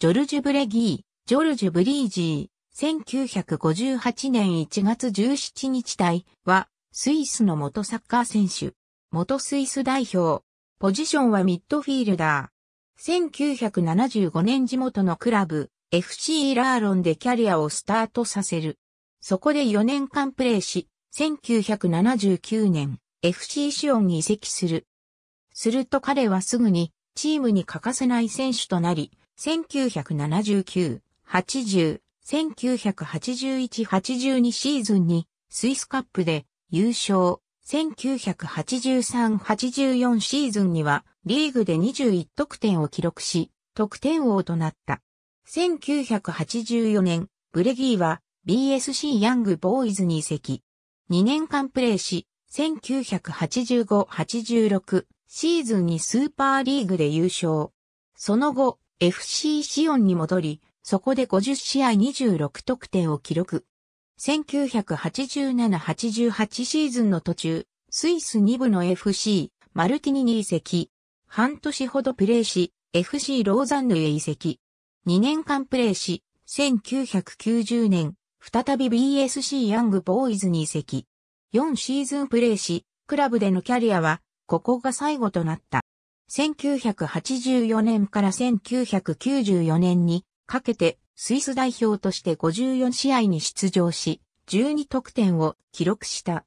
ジョルジュ・ブレギー、ジョルジュ・ブリージー、1958年1月17日隊は、スイスの元サッカー選手、元スイス代表、ポジションはミッドフィールダー。1975年地元のクラブ、FC ラーロンでキャリアをスタートさせる。そこで4年間プレーし、1979年、FC シオンに移籍する。すると彼はすぐにチームに欠かせない選手となり、1979、80、1981-82シーズンにスイスカップで優勝、1983-84シーズンにはリーグで21得点を記録し、得点王となった。1984年、ブレギーは BSC ヤングボーイズに移籍。2年間プレーし、1985-86シーズンにスーパーリーグで優勝。その後、FC シオンに戻り、そこで50試合26得点を記録。1987-88シーズンの途中、スイス2部の FC、マルティニに移籍。半年ほどプレーし、FC ローザンヌへ移籍。2年間プレーし、1990年、再び BSC ヤングボーイズに移籍。4シーズンプレーし、クラブでのキャリアは、ここが最後となった。1984年から1994年にかけてスイス代表として54試合に出場し、12得点を記録した。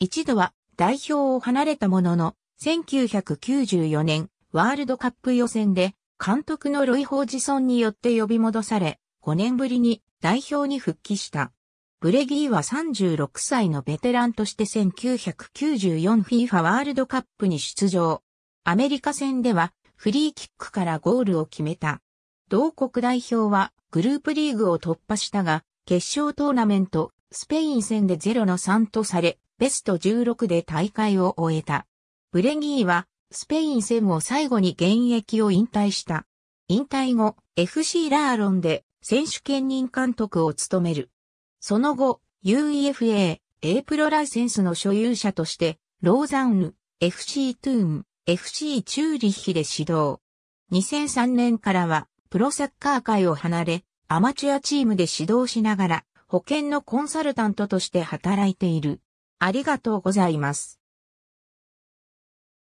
一度は代表を離れたものの、1994年ワールドカップ予選で監督のロイ・ホージソンによって呼び戻され、5年ぶりに代表に復帰した。ブレギーは36歳のベテランとして1994 FIFA ワールドカップに出場。アメリカ戦ではフリーキックからゴールを決めた。同国代表はグループリーグを突破したが、決勝トーナメント、スペイン戦で0の3とされ、ベスト16で大会を終えた。ブレギーは、スペイン戦を最後に現役を引退した。引退後、FC ラーロンで選手兼任監督を務める。その後、UEFA、A プロライセンスの所有者として、ローザンヌ、FC トゥーン、FC チューリッヒで指導。2003年からはプロサッカー界を離れ、アマチュアチームで指導しながら保険のコンサルタントとして働いている。ありがとうございます。